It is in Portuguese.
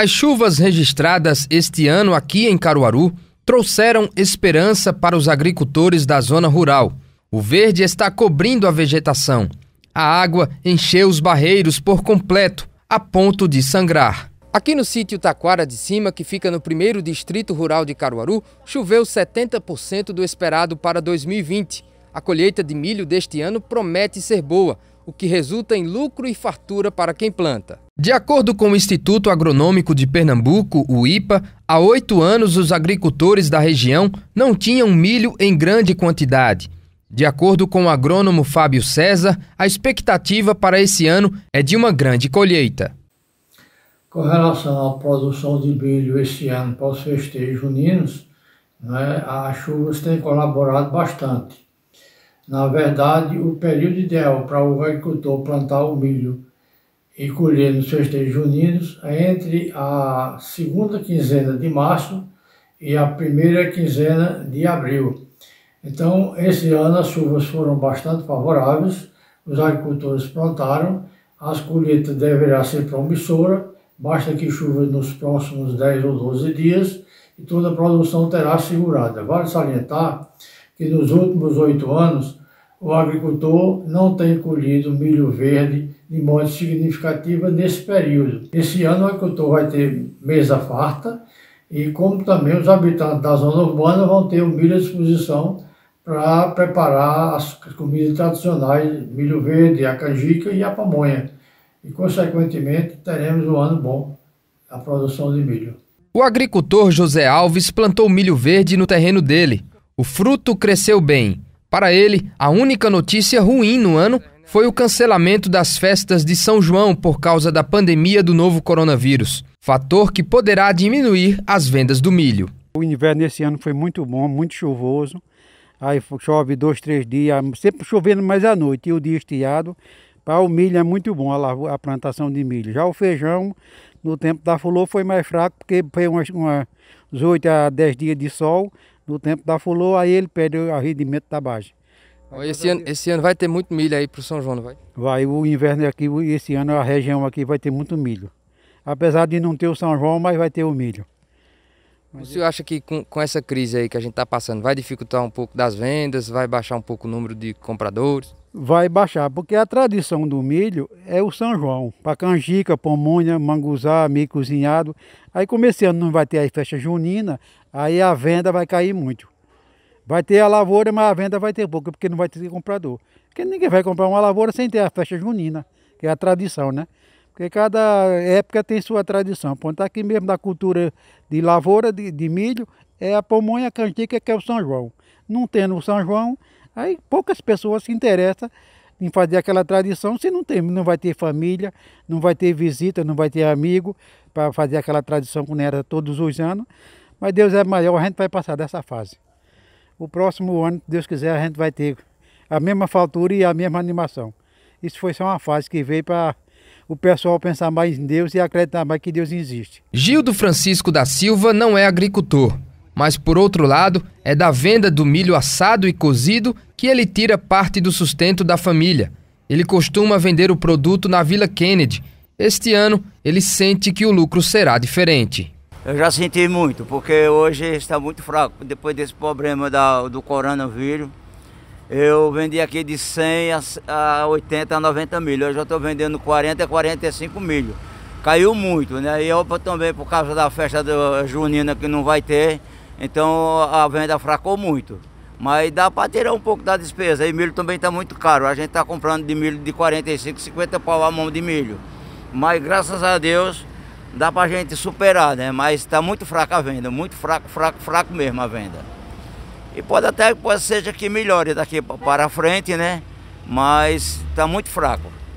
As chuvas registradas este ano aqui em Caruaru trouxeram esperança para os agricultores da zona rural. O verde está cobrindo a vegetação. A água encheu os barreiros por completo, a ponto de sangrar. Aqui no sítio Taquara de Cima, que fica no primeiro distrito rural de Caruaru, choveu 70% do esperado para 2020. A colheita de milho deste ano promete ser boa, o que resulta em lucro e fartura para quem planta. De acordo com o Instituto Agronômico de Pernambuco, o IPA, há oito anos os agricultores da região não tinham milho em grande quantidade. De acordo com o agrônomo Fábio César, a expectativa para esse ano é de uma grande colheita. Com relação à produção de milho este ano para os festejos juninos, né, as chuvas têm colaborado bastante. Na verdade, o período ideal para o agricultor plantar o milho e colher nos festejos juninos é entre a segunda quinzena de março e a primeira quinzena de abril. Então, esse ano as chuvas foram bastante favoráveis, os agricultores plantaram, as colheitas deverá ser promissora, basta que chuvas nos próximos 10 ou 12 dias e toda a produção terá segurada. Vale salientar que nos últimos oito anos o agricultor não tem colhido milho verde de modo significativo nesse período. Esse ano o agricultor vai ter mesa farta e como também os habitantes da zona urbana vão ter o milho à disposição para preparar as comidas tradicionais, milho verde, a canjica e a pamonha. E, consequentemente, teremos um ano bom na produção de milho. O agricultor José Alves plantou milho verde no terreno dele. O fruto cresceu bem. Para ele, a única notícia ruim no ano foi o cancelamento das festas de São João por causa da pandemia do novo coronavírus, fator que poderá diminuir as vendas do milho. O inverno esse ano foi muito bom, muito chuvoso. Aí chove dois, três dias, sempre chovendo mais à noite e o dia estiado. Para o milho é muito bom a, plantação de milho. Já o feijão, no tempo da fulô, foi mais fraco, porque foi umas, umas 8 a 10 dias de sol no tempo da fulô, aí ele perdeu o rendimento da base. Esse ano, esse ano vai ter muito milho aí para o São João, não vai? Vai, o inverno aqui, esse ano a região aqui vai ter muito milho. Apesar de não ter o São João, mas vai ter o milho. Mas o senhor acha que com, com essa crise aí que a gente está passando, vai dificultar um pouco das vendas, vai baixar um pouco o número de compradores? vai baixar, porque a tradição do milho é o São João, para canjica, pomonha, manguzá, milho cozinhado. Aí como esse ano não vai ter a festa junina, aí a venda vai cair muito. Vai ter a lavoura, mas a venda vai ter pouco, porque não vai ter comprador. Porque ninguém vai comprar uma lavoura sem ter a festa junina, que é a tradição, né? Porque cada época tem sua tradição. Ponto tá aqui mesmo da cultura de lavoura, de, de milho, é a pomonha, canjica, que é o São João. Não tendo o São João, Aí poucas pessoas se interessam em fazer aquela tradição, se não tem, não vai ter família, não vai ter visita, não vai ter amigo para fazer aquela tradição com era todos os anos. Mas Deus é maior, a gente vai passar dessa fase. O próximo ano, se Deus quiser, a gente vai ter a mesma faltura e a mesma animação. Isso foi só uma fase que veio para o pessoal pensar mais em Deus e acreditar mais que Deus existe. Gildo Francisco da Silva não é agricultor, mas por outro lado, é da venda do milho assado e cozido que ele tira parte do sustento da família. Ele costuma vender o produto na Vila Kennedy. Este ano, ele sente que o lucro será diferente. Eu já senti muito, porque hoje está muito fraco. Depois desse problema da, do coronavírus, eu vendi aqui de 100 a, a 80, a 90 mil. Hoje eu estou vendendo 40 a 45 mil. Caiu muito, né? E também, por causa da festa do junina que não vai ter, então a venda fracou muito. Mas dá para tirar um pouco da despesa. E milho também está muito caro. A gente está comprando de milho de 45, 50 pau a mão de milho. Mas graças a Deus dá para a gente superar, né? Mas está muito fraca a venda, muito fraco, fraco, fraco mesmo a venda. E pode até pode seja que melhore daqui para frente, né? Mas está muito fraco.